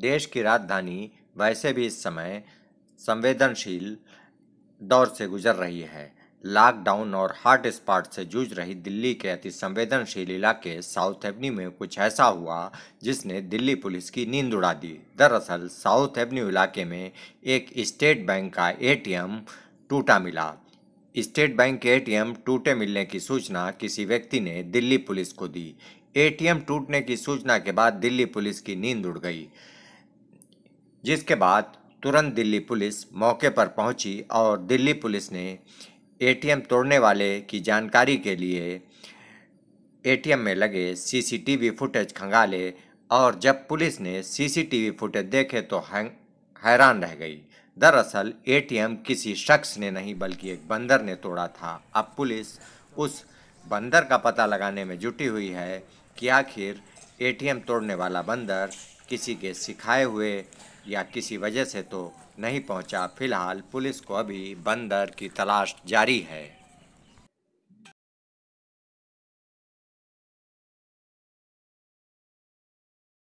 देश की राजधानी वैसे भी इस समय संवेदनशील दौर से गुजर रही है लॉकडाउन और हॉट स्पॉट से जूझ रही दिल्ली के अति संवेदनशील इलाके साउथ एवन्यू में कुछ ऐसा हुआ जिसने दिल्ली पुलिस की नींद उड़ा दी दरअसल साउथ एवन्यू इलाके में एक स्टेट बैंक का एटीएम टूटा मिला स्टेट बैंक के एटीएम टूटे मिलने की सूचना किसी व्यक्ति ने दिल्ली पुलिस को दी एटीएम टूटने की सूचना के बाद दिल्ली पुलिस की नींद उड़ गई जिसके बाद तुरंत दिल्ली पुलिस मौके पर पहुंची और दिल्ली पुलिस ने एटीएम तोड़ने वाले की जानकारी के लिए एटीएम में लगे सीसीटीवी फुटेज खंगाले और जब पुलिस ने सीसीटीवी फुटेज देखे तो हैरान रह गई दरअसल एटीएम किसी शख्स ने नहीं बल्कि एक बंदर ने तोड़ा था अब पुलिस उस बंदर का पता लगाने में जुटी हुई है कि आखिर एटीएम तोड़ने वाला बंदर किसी के सिखाए हुए या किसी वजह से तो नहीं पहुंचा फिलहाल पुलिस को अभी बंदर की तलाश जारी है